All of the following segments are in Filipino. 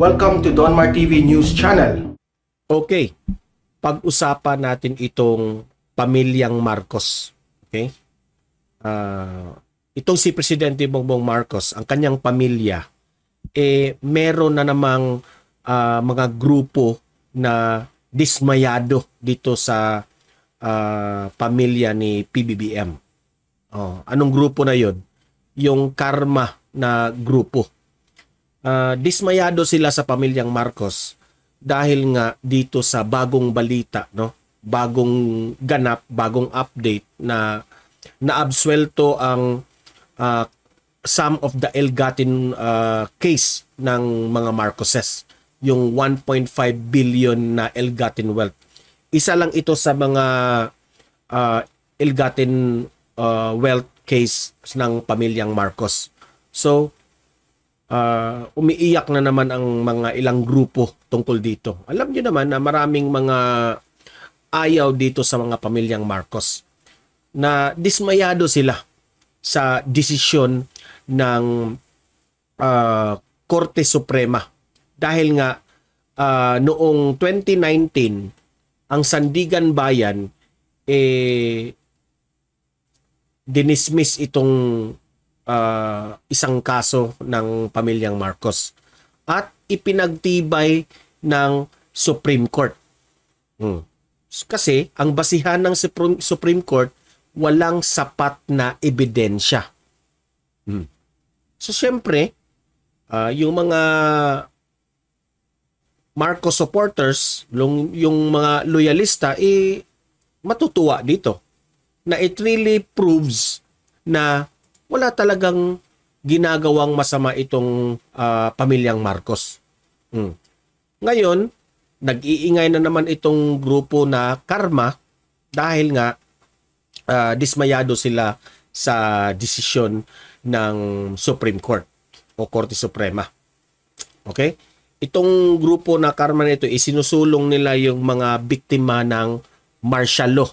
Welcome to Donmar TV News Channel. Okay, pag-usapan natin itong pamilyang Marcos. Okay? Uh, itong si Presidente Bongbong Marcos, ang kanyang pamilya, eh meron na namang uh, mga grupo na dismayado dito sa uh, pamilya ni PBBM. Oh, anong grupo na 'yon? Yung Karma na grupo uh, dismayado sila sa pamilyang Marcos dahil nga dito sa bagong balita, no? bagong ganap, bagong update na naabswelto ang uh, some of the Elgatin uh, case ng mga Marcoses, yung 1.5 billion na Elgatin wealth. Isa lang ito sa mga uh, Elgatin uh, wealth case ng pamilyang Marcos. So, uh, umiiyak na naman ang mga ilang grupo tungkol dito. Alam niyo naman na maraming mga ayaw dito sa mga pamilyang Marcos na dismayado sila sa desisyon ng uh, Korte Suprema dahil nga uh, noong 2019 ang Sandigan Bayan eh dinismiss itong uh, isang kaso ng pamilyang Marcos at ipinagtibay ng Supreme Court. Hmm. Kasi ang basihan ng Supreme Court walang sapat na ebidensya. Hmm. So syempre, uh, yung mga Marcos supporters, yung, yung mga loyalista, eh, matutuwa dito na it really proves na wala talagang ginagawang masama itong uh, pamilyang Marcos. Hmm. Ngayon, nag-iingay na naman itong grupo na Karma dahil nga uh, dismayado sila sa desisyon ng Supreme Court o Korte Suprema. Okay? Itong grupo na Karma nito isinusulong nila yung mga biktima ng martial law.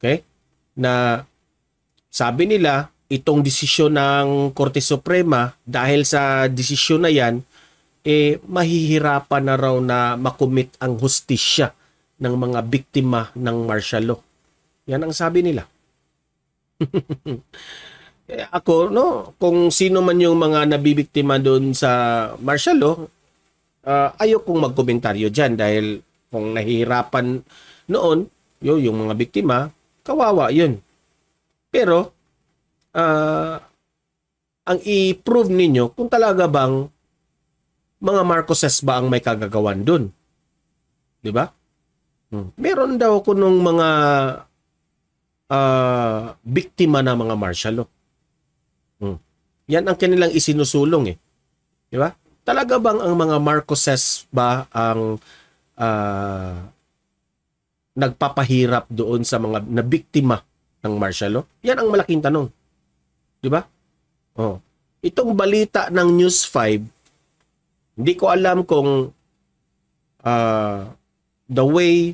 Okay? Na sabi nila itong desisyon ng Korte Suprema dahil sa desisyon na yan eh mahihirapan na raw na makumit ang hustisya ng mga biktima ng martial law. Yan ang sabi nila. eh, ako, no, kung sino man yung mga nabibiktima doon sa martial law, uh, ayokong magkomentaryo dyan dahil kung nahihirapan noon, yo, yung mga biktima, kawawa yun. Pero, uh, ang i-prove ninyo kung talaga bang mga Marcoses ba ang may kagagawan dun. Di ba? Hmm. Meron daw ko nung mga uh, biktima na mga martial law. Hmm. Yan ang kanilang isinusulong eh. Di ba? Talaga bang ang mga Marcoses ba ang uh, nagpapahirap doon sa mga nabiktima ng martial law? Yan ang malaking tanong. Di ba? Oh. Itong balita ng News 5, hindi ko alam kung uh, the way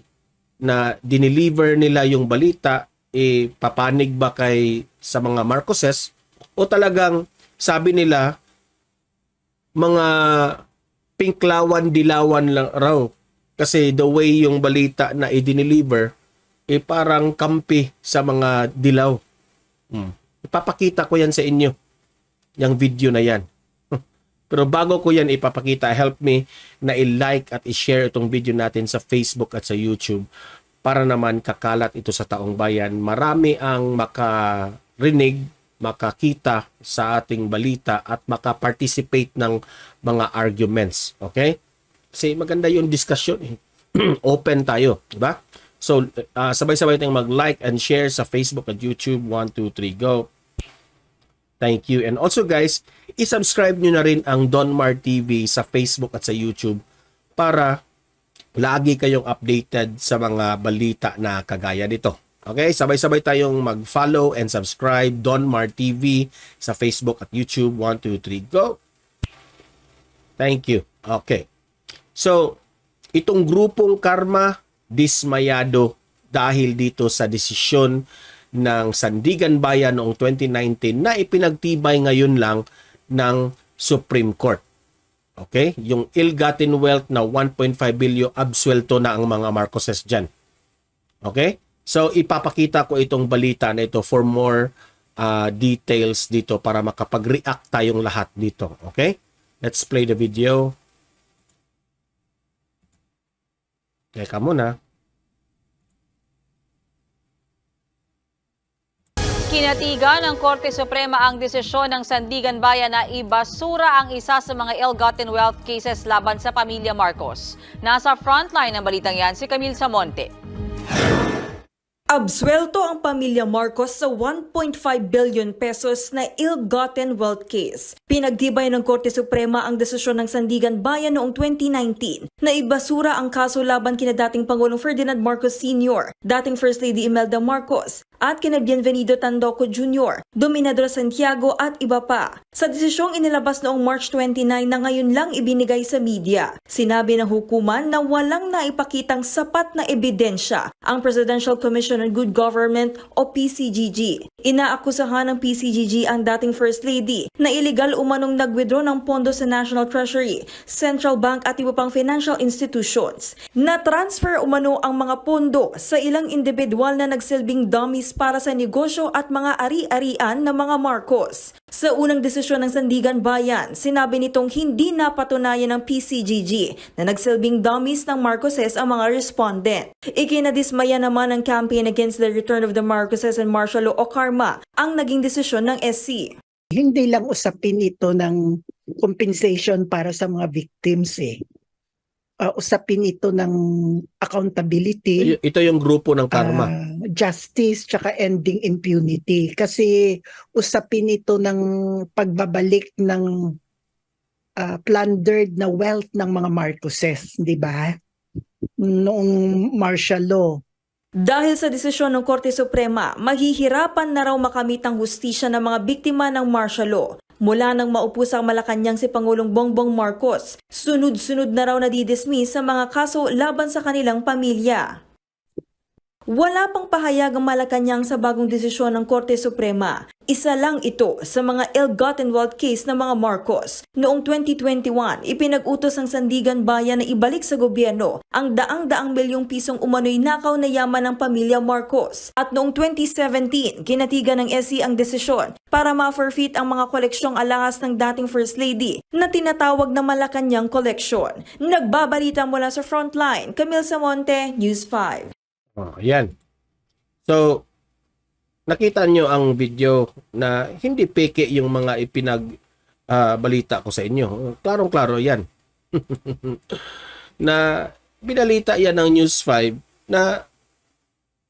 na dineliver nila yung balita eh, papanig ba kay sa mga Marcoses o talagang sabi nila mga pinklawan dilawan lang raw kasi the way yung balita na i-deliver eh parang kampi sa mga dilaw. Mm. Ipapakita ko yan sa inyo. Yung video na yan. Pero bago ko yan ipapakita, help me na i-like at i-share itong video natin sa Facebook at sa YouTube para naman kakalat ito sa taong bayan. Marami ang makarinig, makakita sa ating balita at makaparticipate ng mga arguments. Okay? Kasi maganda yung discussion. Eh. Open tayo. Diba? So, uh, sabay-sabay tayong mag-like and share sa Facebook at YouTube. 1, 2, 3, go! Thank you. And also guys, isubscribe nyo na rin ang Donmar TV sa Facebook at sa YouTube para lagi kayong updated sa mga balita na kagaya nito. Okay, sabay-sabay tayong mag-follow and subscribe Donmar TV sa Facebook at YouTube. 1, 2, 3, go! Thank you. Okay. So, itong grupong karma, dismayado dahil dito sa desisyon ng Sandigan Bayan noong 2019 na ipinagtibay ngayon lang ng Supreme Court. Okay? Yung ill-gotten wealth na 1.5 billion absuelto na ang mga Marcoses dyan. Okay? So, ipapakita ko itong balita na ito for more uh, details dito para makapag-react tayong lahat dito. Okay? Let's play the video. Teka muna. Kinatiga ng Korte Suprema ang desisyon ng Sandigan Bayan na ibasura ang isa sa mga ill-gotten wealth cases laban sa pamilya Marcos. Nasa frontline ng balitang yan si Camille Samonte. Absuelto ang pamilya Marcos sa 1.5 billion pesos na ill-gotten wealth case. Pinagtibay ng Korte Suprema ang desisyon ng Sandigan Bayan noong 2019 na ibasura ang kaso laban kina dating Pangulong Ferdinand Marcos Sr., dating First Lady Imelda Marcos, at kina Bienvenido Tandoco Jr., Dominador Santiago at iba pa. Sa desisyong inilabas noong March 29 na ngayon lang ibinigay sa media, sinabi ng hukuman na walang naipakitang sapat na ebidensya ang Presidential Commission Corruption Good Government o PCGG. Inaakusahan ng PCGG ang dating First Lady na iligal umanong nagwithdraw ng pondo sa National Treasury, Central Bank at iba pang financial institutions. Na-transfer umano ang mga pondo sa ilang individual na nagsilbing dummies para sa negosyo at mga ari-arian ng mga Marcos. Sa unang desisyon ng Sandigan Bayan, sinabi nitong hindi napatunayan ng PCGG na nagsilbing dummies ng Marcoses ang mga respondent. Ikinadismaya naman ang campaign against the return of the Marcoses and martial law o karma ang naging desisyon ng SC. Hindi lang usapin ito ng compensation para sa mga victims eh uh, usapin ito ng accountability. Ito yung grupo ng karma. Uh, justice tsaka ending impunity kasi usapin ito ng pagbabalik ng uh, plundered na wealth ng mga Marcoses, di ba? Noong martial law. Dahil sa desisyon ng Korte Suprema, mahihirapan na raw makamit ang hustisya ng mga biktima ng martial law mula nang maupo sa Malacanang si Pangulong Bongbong Marcos. Sunod-sunod na raw na didismiss sa mga kaso laban sa kanilang pamilya. Wala pang pahayag ang Malacanang sa bagong desisyon ng Korte Suprema. Isa lang ito sa mga ill-gotten wealth case ng mga Marcos. Noong 2021, ipinag-utos ang Sandigan Bayan na ibalik sa gobyerno ang daang-daang milyong pisong umano'y nakaw na yaman ng pamilya Marcos. At noong 2017, kinatigan ng SC e ang desisyon para ma-forfeit ang mga koleksyong alahas ng dating First Lady na tinatawag na Malacanang Collection. Nagbabalita mula sa Frontline, Camille Samonte, News 5. Oh, yan. So, nakita nyo ang video na hindi peke yung mga ipinag uh, balita ko sa inyo. Klarong-klaro yan. na binalita yan ng News 5 na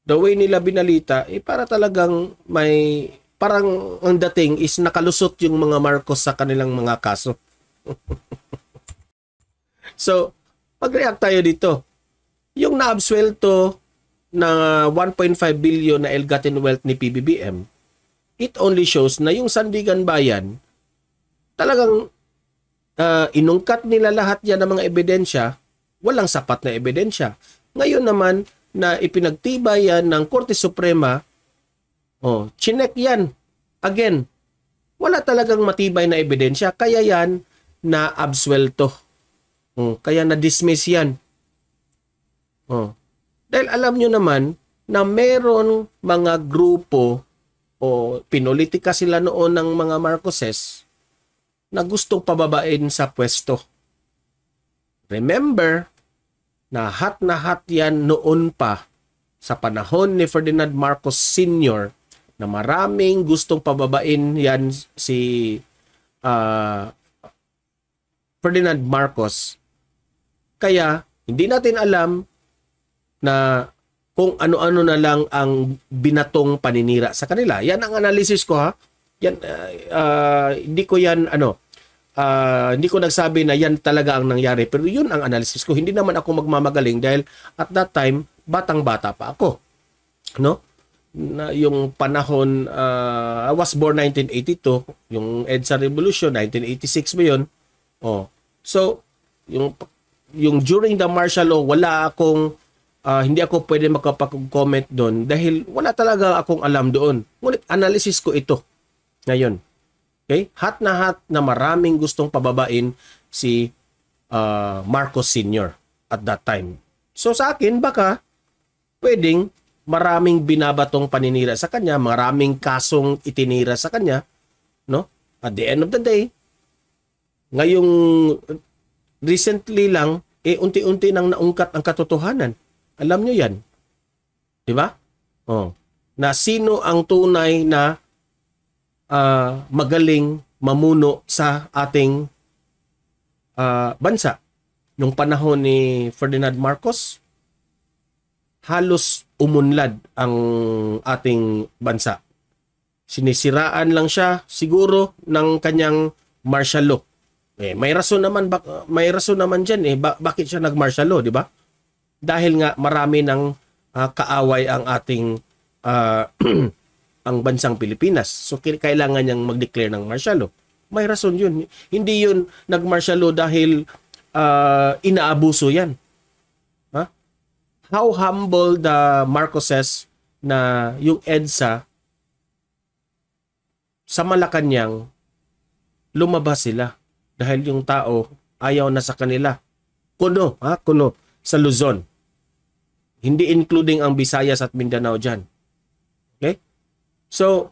the way nila binalita, eh para talagang may, parang ang dating is nakalusot yung mga Marcos sa kanilang mga kaso. so, mag-react tayo dito. Yung naabswelto na 1.5 billion na ill-gotten wealth ni PBBM, it only shows na yung Sandigan Bayan, talagang uh, inungkat nila lahat yan ng mga ebidensya, walang sapat na ebidensya. Ngayon naman, na ipinagtibay yan ng Korte Suprema, oh, chinek yan. Again, wala talagang matibay na ebidensya, kaya yan na absuelto. Oh, kaya na-dismiss yan. Oh, dahil alam nyo naman na meron mga grupo o pinolitika sila noon ng mga Marcoses na gustong pababain sa pwesto. Remember, na hat na hat yan noon pa sa panahon ni Ferdinand Marcos Sr. na maraming gustong pababain yan si uh, Ferdinand Marcos. Kaya hindi natin alam na kung ano-ano na lang ang binatong paninira sa kanila. Yan ang analysis ko ha. Yan uh, uh, hindi ko yan ano uh, hindi ko nagsabi na yan talaga ang nangyari pero yun ang analysis ko. Hindi naman ako magmamagaling dahil at that time batang-bata pa ako. No? na yung panahon uh, I was born 1982 yung EDSA revolution 1986 ba yun oh so yung yung during the martial law wala akong uh, hindi ako pwede makapag-comment doon dahil wala talaga akong alam doon. Ngunit analysis ko ito ngayon. Okay? Hat na hat na maraming gustong pababain si uh, Marcos Sr. at that time. So sa akin, baka pwedeng maraming binabatong paninira sa kanya, maraming kasong itinira sa kanya, no? At the end of the day, ngayong recently lang, eh unti-unti nang naungkat ang katotohanan. Alam nyo yan. Di ba? Oh. Na sino ang tunay na uh, magaling mamuno sa ating uh, bansa. Nung panahon ni Ferdinand Marcos, halos umunlad ang ating bansa. Sinisiraan lang siya siguro ng kanyang martial law. Eh, may rason naman may rason naman diyan eh ba- bakit siya nag-martial law, di ba? dahil nga marami ng uh, kaaway ang ating uh, ang bansang Pilipinas. So kailangan niyang mag-declare ng martial law. May rason 'yun. Hindi 'yun nag-martial law dahil uh, inaabuso 'yan. Ha? How humble the Marcoses na yung EDSA sa Malacanang lumabas sila dahil yung tao ayaw na sa kanila. Kuno, ha? Kuno sa Luzon. Hindi including ang Visayas at Mindanao dyan. Okay? So,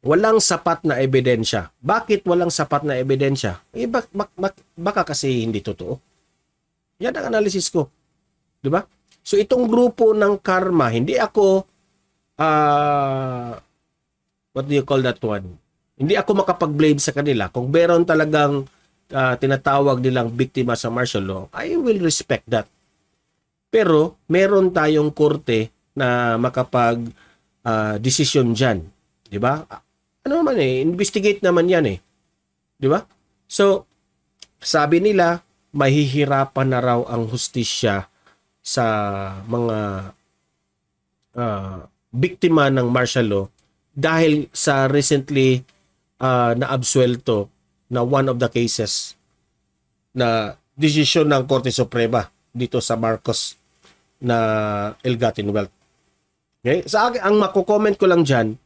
walang sapat na ebidensya. Bakit walang sapat na ebidensya? Eh, bak, bak, bak, baka kasi hindi totoo. Yan ang analysis ko. Di ba? So, itong grupo ng karma, hindi ako, uh, what do you call that one? Hindi ako makapag-blame sa kanila. Kung meron talagang uh, tinatawag nilang biktima sa martial law, I will respect that. Pero meron tayong korte na makapag uh, ah, decision diyan, 'di ba? Ano man eh, investigate naman 'yan eh. 'Di ba? So sabi nila mahihirapan na raw ang hustisya sa mga uh, biktima ng martial law dahil sa recently uh, na-absuelto na one of the cases na desisyon ng Korte Suprema dito sa Marcos na Elgatin Wealth. Okay? Sa akin, ang mako-comment ko lang diyan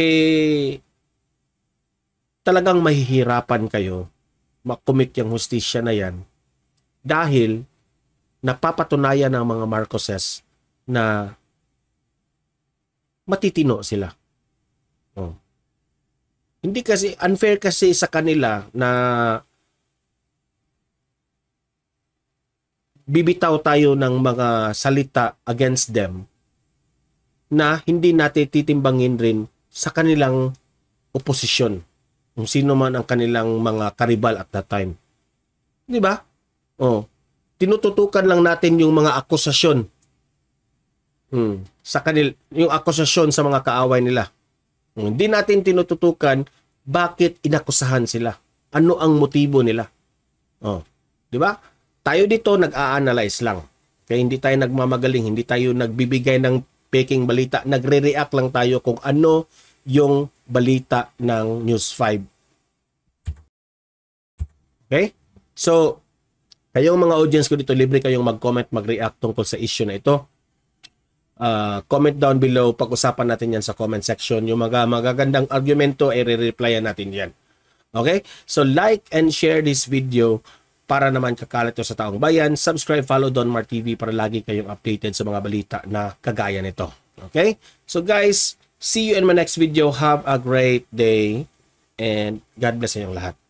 eh talagang mahihirapan kayo makumit yung hustisya na yan dahil napapatunayan ng mga Marcoses na matitino sila. Oh. Hindi kasi unfair kasi sa kanila na bibitaw tayo ng mga salita against them na hindi natin titimbangin rin sa kanilang oposisyon kung sino man ang kanilang mga karibal at that time. Di ba? O, oh, tinututukan lang natin yung mga akusasyon hmm, sa kanil yung akusasyon sa mga kaaway nila. Hmm, hindi natin tinututukan bakit inakusahan sila. Ano ang motibo nila? O, oh, di ba? Tayo dito nag-a-analyze lang. Kaya hindi tayo nagmamagaling, hindi tayo nagbibigay ng peking balita. Nagre-react lang tayo kung ano yung balita ng News 5. Okay? So, kayong mga audience ko dito, libre kayong mag-comment, mag-react tungkol sa issue na ito. Uh, comment down below, pag-usapan natin yan sa comment section. Yung mga magagandang argumento, i-replyan natin yan. Okay? So, like and share this video para naman kakalat sa taong bayan. Subscribe, follow Don Mar TV para lagi kayong updated sa mga balita na kagaya nito. Okay? So guys, see you in my next video. Have a great day and God bless sa lahat.